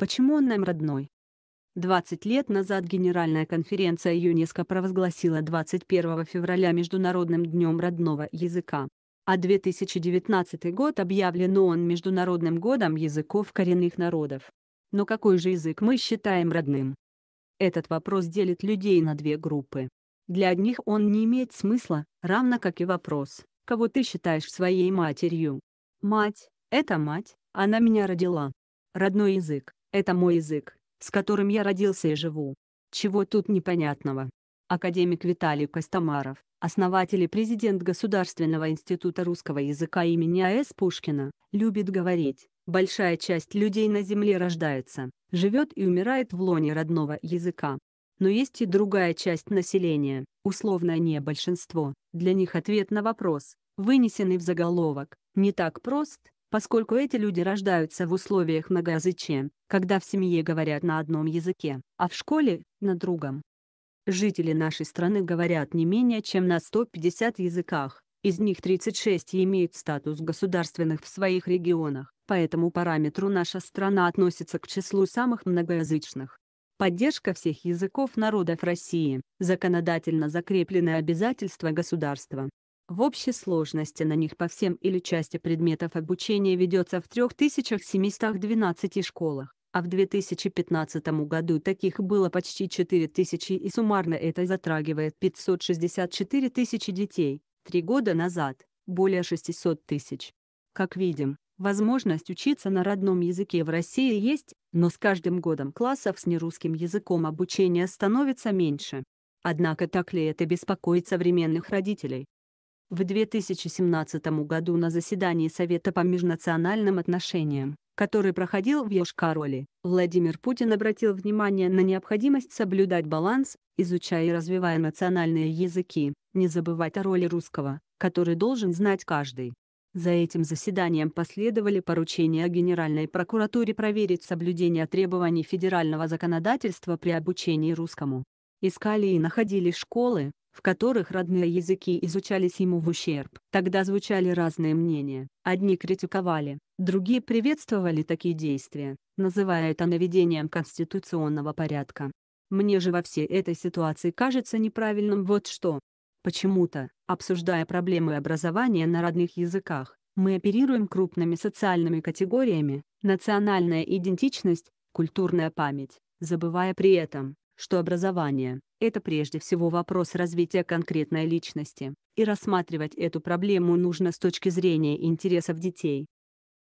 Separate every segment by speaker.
Speaker 1: Почему он нам родной? 20 лет назад Генеральная конференция ЮНЕСКО провозгласила 21 февраля Международным днем родного языка, а 2019 год объявлен ООН Международным годом языков коренных народов. Но какой же язык мы считаем родным? Этот вопрос делит людей на две группы. Для одних он не имеет смысла, равно как и вопрос, кого ты считаешь своей матерью. Мать — это мать, она меня родила. Родной язык это мой язык, с которым я родился и живу. Чего тут непонятного? Академик Виталий Костомаров, основатель и президент Государственного института русского языка имени А.С. Пушкина, любит говорить, большая часть людей на Земле рождается, живет и умирает в лоне родного языка. Но есть и другая часть населения, условное не большинство, для них ответ на вопрос, вынесенный в заголовок, не так прост, поскольку эти люди рождаются в условиях многоязычия, когда в семье говорят на одном языке, а в школе — на другом. Жители нашей страны говорят не менее чем на 150 языках, из них 36 имеют статус государственных в своих регионах, по этому параметру наша страна относится к числу самых многоязычных. Поддержка всех языков народов России – законодательно закрепленное обязательство государства. В общей сложности на них по всем или части предметов обучения ведется в 3712 школах, а в 2015 году таких было почти 4000 и суммарно это затрагивает 564 тысячи детей, три года назад – более 600 тысяч. Как видим, возможность учиться на родном языке в России есть, но с каждым годом классов с нерусским языком обучения становится меньше. Однако так ли это беспокоит современных родителей? В 2017 году на заседании Совета по межнациональным отношениям, который проходил в Йошкар-Оле, Владимир Путин обратил внимание на необходимость соблюдать баланс, изучая и развивая национальные языки, не забывать о роли русского, который должен знать каждый. За этим заседанием последовали поручения Генеральной прокуратуре проверить соблюдение требований федерального законодательства при обучении русскому, искали и находили школы, в которых родные языки изучались ему в ущерб. Тогда звучали разные мнения. Одни критиковали, другие приветствовали такие действия, называя это наведением конституционного порядка. Мне же во всей этой ситуации кажется неправильным вот что. Почему-то, обсуждая проблемы образования на родных языках, мы оперируем крупными социальными категориями, национальная идентичность, культурная память, забывая при этом, что образование – это прежде всего вопрос развития конкретной личности, и рассматривать эту проблему нужно с точки зрения интересов детей.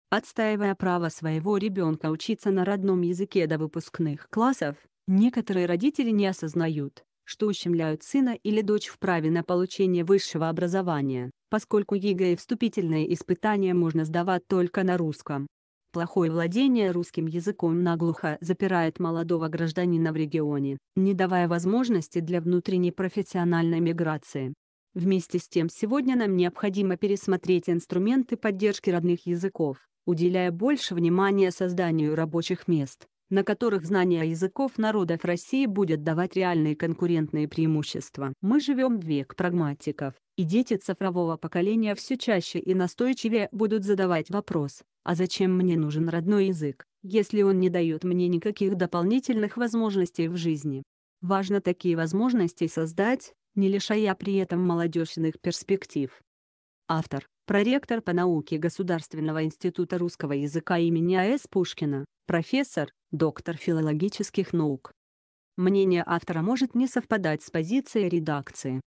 Speaker 1: Отстаивая право своего ребенка учиться на родном языке до выпускных классов, некоторые родители не осознают, что ущемляют сына или дочь в праве на получение высшего образования, поскольку ЕГЭ и вступительные испытания можно сдавать только на русском. Плохое владение русским языком наглухо запирает молодого гражданина в регионе, не давая возможности для внутренней профессиональной миграции. Вместе с тем сегодня нам необходимо пересмотреть инструменты поддержки родных языков, уделяя больше внимания созданию рабочих мест на которых знание языков народов России будет давать реальные конкурентные преимущества. Мы живем в век прагматиков, и дети цифрового поколения все чаще и настойчивее будут задавать вопрос, а зачем мне нужен родной язык, если он не дает мне никаких дополнительных возможностей в жизни? Важно такие возможности создать, не лишая при этом молодежных перспектив автор, проректор по науке Государственного института русского языка имени А.С. Пушкина, профессор, доктор филологических наук. Мнение автора может не совпадать с позицией редакции,